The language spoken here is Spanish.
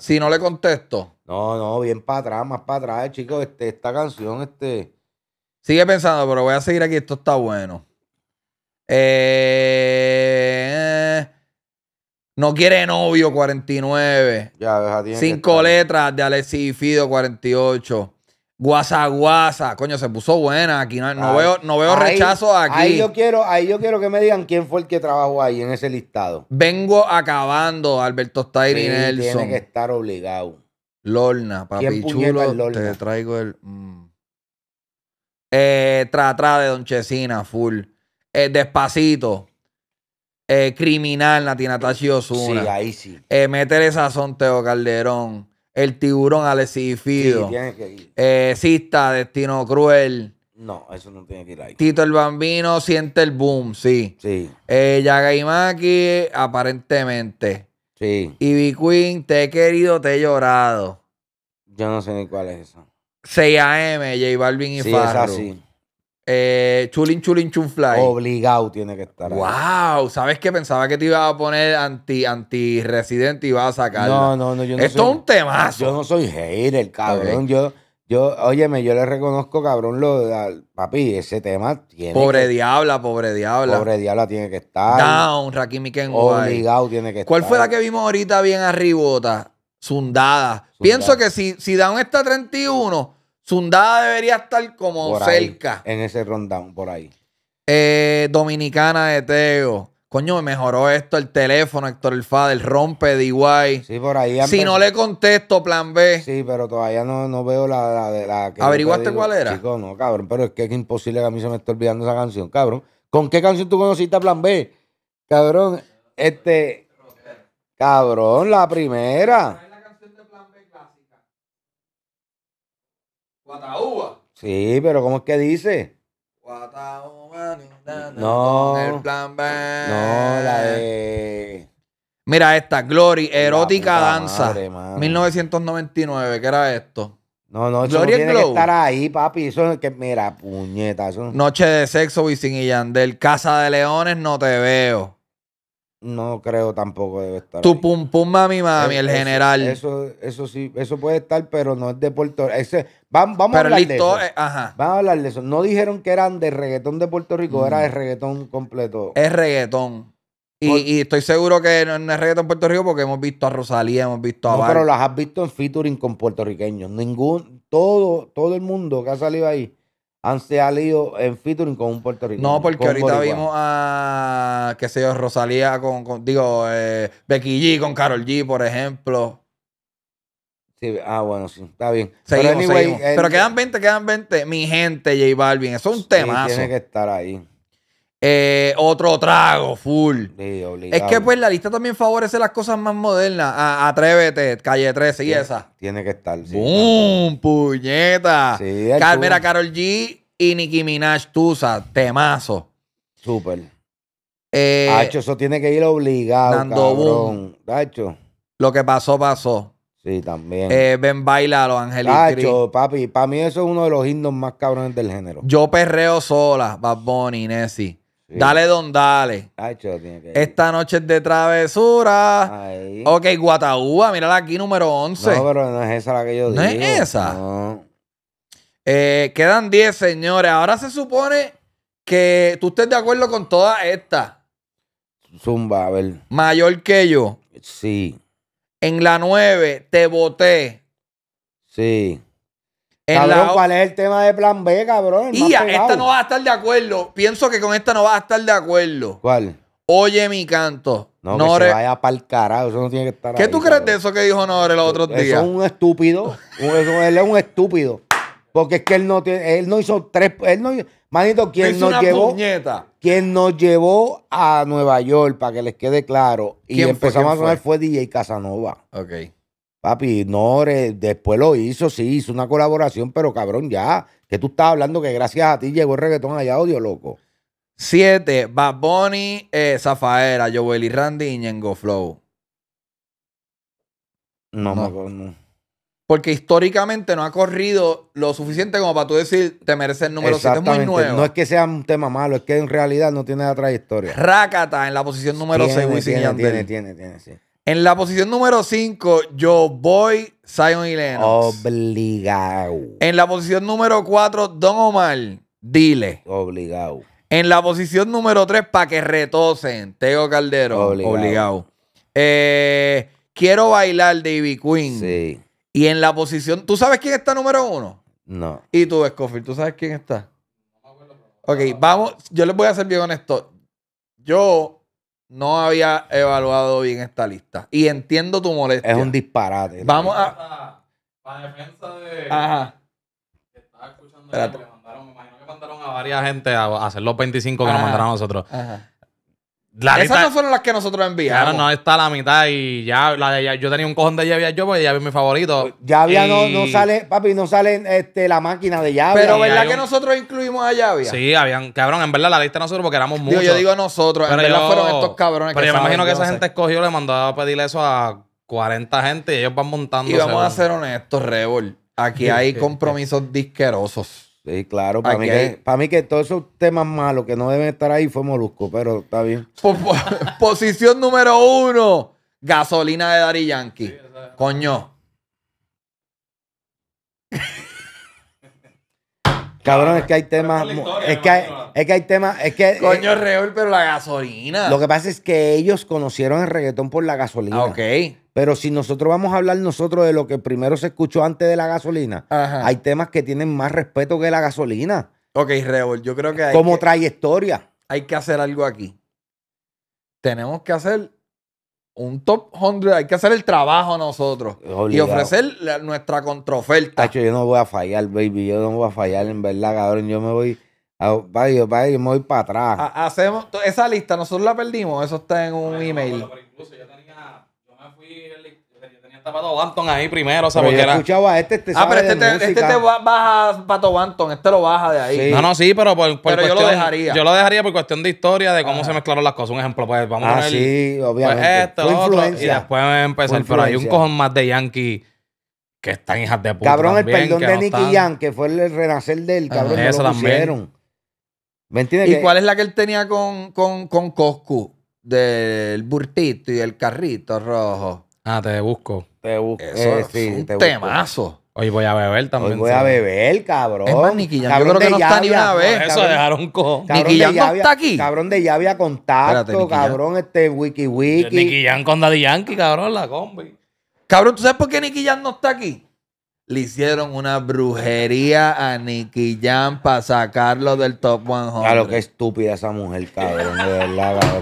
Si no le contesto. No, no, bien para atrás, más para atrás, chicos. Este, esta canción, este. Sigue pensando, pero voy a seguir aquí. Esto está bueno. Eh, no quiere novio, 49. Ya, deja, Cinco letras de Alexis Fido, 48. Guasa, guasa. Coño, se puso buena aquí. No, veo, no rechazo aquí. Ahí yo, quiero, ahí yo quiero que me digan quién fue el que trabajó ahí en ese listado. Vengo acabando, Alberto Styri y Nelson. Tiene que estar obligado. Lorna, papi chulo. Te traigo el. Mm. Eh, de Don Chesina, full. Eh, despacito. Eh, criminal, Nati Natasha Sí, ahí sí. Eh, métele sazón, Teo Calderón. El tiburón Alexis Fido. Sí, tiene que ir. Eh, Sista, Destino Cruel. No, eso no tiene que ir ahí. Tito el Bambino siente el boom, sí. Sí. Eh, Yagaimaki, aparentemente. Sí. Y B Queen, te he querido, te he llorado. Yo no sé ni cuál es eso. 6 AM, J Balvin y sí, eh, chulin, chulin, chunfly. Obligado tiene que estar. Wow, ¿sabes qué? Pensaba que te iba a poner anti, anti residente y vas a sacar. No, no, no. Yo no Esto es un tema. Yo no soy el cabrón. Yo, yo, óyeme, yo le reconozco, cabrón, lo de, papi, ese tema tiene. Pobre diabla, pobre diabla. Pobre diabla tiene que estar. Down, Rakim Kenway. Obligado tiene que estar. ¿Cuál fue la que vimos ahorita bien arribota? zundada? Pienso que si, si Down está 31 Zundada debería estar como cerca. en ese rundown, por ahí. Eh, Dominicana de Teo. Coño, me mejoró esto el teléfono, Héctor El Fader, rompe de Guay. Sí, por ahí. Si no le contesto, plan B. Sí, pero todavía no, no veo la, que ¿Averiguaste cuál era? Chico, no, cabrón, pero es que es imposible que a mí se me esté olvidando esa canción, cabrón. ¿Con qué canción tú conociste a plan B? Cabrón, este. Cabrón, la primera. Guataúba. Sí, pero ¿cómo es que dice? No. el plan No, la de. Mira esta, Glory, erótica danza. 1999, ¿qué era esto? No, no, no tiene que estar ahí, papi. Eso es que, mira, puñeta. Noche de sexo, Wisin y Yandel. Casa de Leones, no te veo. No creo tampoco debe estar. Tu pum pum mami mami, el, general. Eso, eso sí, eso puede estar, pero no es de Puerto Rico. Ese, eh, vamos a hablar de eso. Ajá. Vamos a hablar eso. No dijeron que eran de reggaetón de Puerto Rico, era mm. de reggaetón completo. Es reggaetón. Y, estoy seguro que no es reggaetón de Puerto Rico porque hemos visto a Rosalía, hemos visto a. No, pero las has visto en featuring con puertorriqueños. Ningún, todo, todo el mundo que ha salido ahí han salido en featuring con un puertorriqueño. No, porque ahorita vimos a, qué sé yo, Rosalía con, con digo, eh, Becky G con Carol G, por ejemplo. Sí, ah, bueno, sí, está bien. pero, quedan 20, quedan 20. Mi gente, J Balvin, eso es un tema. temazo. Tiene que estar ahí. Eh, otro trago, full. es que pues la lista también favorece las cosas más modernas. atrévete, calle 13 y esa. Tiene que estar. Sí, ¡Puñeta! Sí, Carmera, Carol G y Nicki Minaj, Tusa, temazo. Súper. Eh, eso tiene que ir obligado, Dando cabrón. Lo que pasó, pasó. Sí, también. Eh, ven, baila los angelitos. papi, para mí eso es uno de los himnos más cabrones del género. Yo perreo sola, Bad Bunny, Nessie. Dale, don, dale. Esta noche es de travesura. Ok, Guataúba, mírala aquí, número 11. No, pero no es esa la que yo digo. ¿No es esa? Eh, quedan 10, señores. Ahora se supone que tú estés de acuerdo con toda esta Zumba, a ver. Mayor que yo. Sí. En la 9, te voté. Sí. ¿cuál es el tema de plan B, cabrón? Y esta no va a estar de acuerdo. Pienso que con esta no va a estar de acuerdo. ¿Cuál? Oye mi canto. No, que se vaya para carajo. Eso no tiene que estar ¿Qué tú crees de eso que dijo Nore los otros días? Eso es un estúpido. él es un estúpido. Porque es que él no él no hizo tres, él no, manito, quien nos llevó, ¿Quién nos llevó a Nueva York para que les quede claro y empezamos a sonar fue? fue DJ Casanova. Ok. Papi, no, después lo hizo, sí, hizo una colaboración, pero cabrón, ya. Que tú estás hablando que gracias a ti llegó el reggaetón allá, odio loco. Siete, Bad Bunny, eh, Zafaera, Joel y Randy y Ñengo Flow. No, no. Porque históricamente no ha corrido lo suficiente como para tú decir te mereces el número 7. Es muy nuevo. No es que sea un tema malo, es que en realidad no tiene la trayectoria. Rácata en la posición número 6. tiene, tiene, tiene, sí. En la posición número 5, yo voy Zion y Lennox. Obligado. En la posición número 4, Don Omar, dile. Obligado. En la posición número 3, para que retocen, Teo Caldero. Obligado. Eh, quiero bailar Davy Queen. Sí. Y en la posición. ¿Tú sabes quién está número uno? No. Y tú, Scofield, ¿tú sabes quién está? Ok, vamos. Yo les voy a ser bien honesto. Yo no había evaluado bien esta lista. Y entiendo tu molestia. Es un disparate. Vamos a. Para defensa de. Ajá. Estaba escuchando. Que mandaron, me imagino que mandaron a varias gente a hacer los 25 que nos mandaron a nosotros. Ajá. Esas no fueron las que nosotros enviamos. Claro, no, está la mitad y ya, la yo tenía un cojón de llave yo porque ya es mi favorito. Pues, ya había no, sale, papi, no sale este, la máquina de llave. Pero ¿verdad que nosotros incluimos a llave? Sí, habían, cabrón, en verdad la lista nosotros porque éramos muchos. yo digo nosotros, pero en fueron estos cabrones Pero yo me imagino que esa gente escogió, le mandaba a pedirle eso a 40 gente y ellos van montando. Y vamos a ser honestos, Revol aquí hay compromisos disquerosos. Sí, claro, para, mí que, para todos esos temas malos que no deben estar ahí fue Molusco, pero está bien. Posición número uno, gasolina de Dari Yankee. Coño. Cabrón, es que hay temas. Es que hay, es que hay temas. Es que, Coño, eh, Reol, pero la gasolina. Lo que pasa es que ellos conocieron el reggaetón por la gasolina. Ah, ok. Pero si nosotros vamos a hablar nosotros de lo que primero se escuchó antes de la gasolina, hay temas que tienen más respeto que la gasolina. Ok, Revol, yo creo que hay Como trayectoria. Hay que hacer algo aquí. Tenemos que hacer un top 100, hay que hacer el trabajo nosotros y ofrecer nuestra contraoferta. Tacho, yo no voy a fallar, baby, yo no voy a fallar, en verdad, cabrón, yo me voy... yo me voy para atrás. hacemos esa lista, nosotros la perdimos, eso está en un email. No, incluso fui, el, yo tenía hasta Pato Banton ahí primero, o sea, porque era... escuchaba este, este Ah, pero este, te, este baja Pato Banton, este lo baja de ahí. No, no, sí, pero por, Pero yo lo dejaría. Yo lo dejaría por cuestión de historia, de cómo ah. se mezclaron las cosas. Un ejemplo, pues vamos a ver ah, obviamente. Pues, esto, y después empezar. Pero hay un cojón más de Yankee que están hijas de puta Cabrón, el perdón de Nicky Yankee que fue el, renacer del ah, cabrón, Eso también. ¿Y cuál es la que él tenía con, con, con Coscu? del burtito y el carrito rojo. Ah, te busco. Te busco. Eh, es un te temazo. Hoy voy a beber también. Hoy voy a beber, cabrón. Es más, yo creo que no está ni una vez. Eso dejaron con. Nicky Jam no está aquí. Cabrón de llave a contacto, cabrón, este wiki wiki. Nicky Jam con Daddy Yankee, cabrón, la combi. Cabrón, ¿tú sabes por qué Nicky Jam no está aquí? Le hicieron una brujería a Nicky Jam para sacarlo del top 100. Claro, qué estúpida esa mujer, cabrón, de verdad, cabrón.